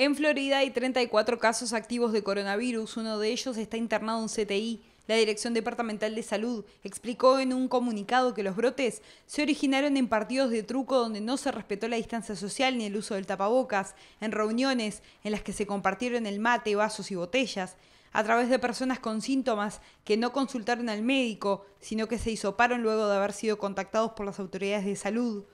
En Florida hay 34 casos activos de coronavirus, uno de ellos está internado en CTI. La Dirección Departamental de Salud explicó en un comunicado que los brotes se originaron en partidos de truco donde no se respetó la distancia social ni el uso del tapabocas, en reuniones en las que se compartieron el mate, vasos y botellas, a través de personas con síntomas que no consultaron al médico, sino que se hisoparon luego de haber sido contactados por las autoridades de salud,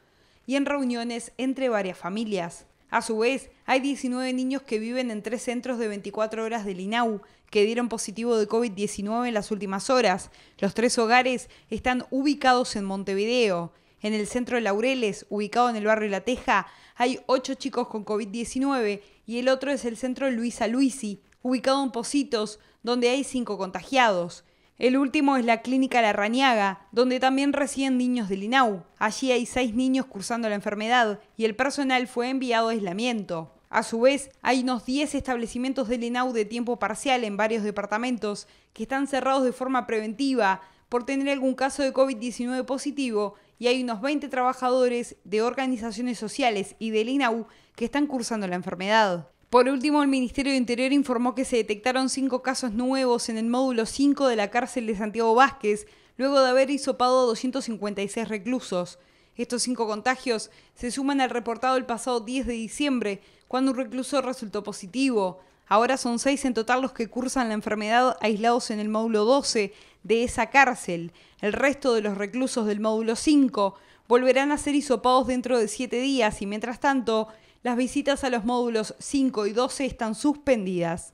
y en reuniones entre varias familias. A su vez, hay 19 niños que viven en tres centros de 24 horas de Linau, que dieron positivo de COVID-19 en las últimas horas. Los tres hogares están ubicados en Montevideo. En el centro de Laureles, ubicado en el barrio La Teja, hay ocho chicos con COVID-19 y el otro es el centro Luisa Luisi, ubicado en Positos, donde hay cinco contagiados. El último es la Clínica La Rañaga, donde también residen niños del INAU. Allí hay seis niños cursando la enfermedad y el personal fue enviado a aislamiento. A su vez, hay unos 10 establecimientos del INAU de tiempo parcial en varios departamentos que están cerrados de forma preventiva por tener algún caso de COVID-19 positivo y hay unos 20 trabajadores de organizaciones sociales y del INAU que están cursando la enfermedad. Por último, el Ministerio de Interior informó que se detectaron cinco casos nuevos en el módulo 5 de la cárcel de Santiago Vázquez, luego de haber hisopado 256 reclusos. Estos cinco contagios se suman al reportado el pasado 10 de diciembre, cuando un recluso resultó positivo. Ahora son seis en total los que cursan la enfermedad aislados en el módulo 12 de esa cárcel. El resto de los reclusos del módulo 5 volverán a ser hisopados dentro de siete días y mientras tanto las visitas a los módulos 5 y 12 están suspendidas.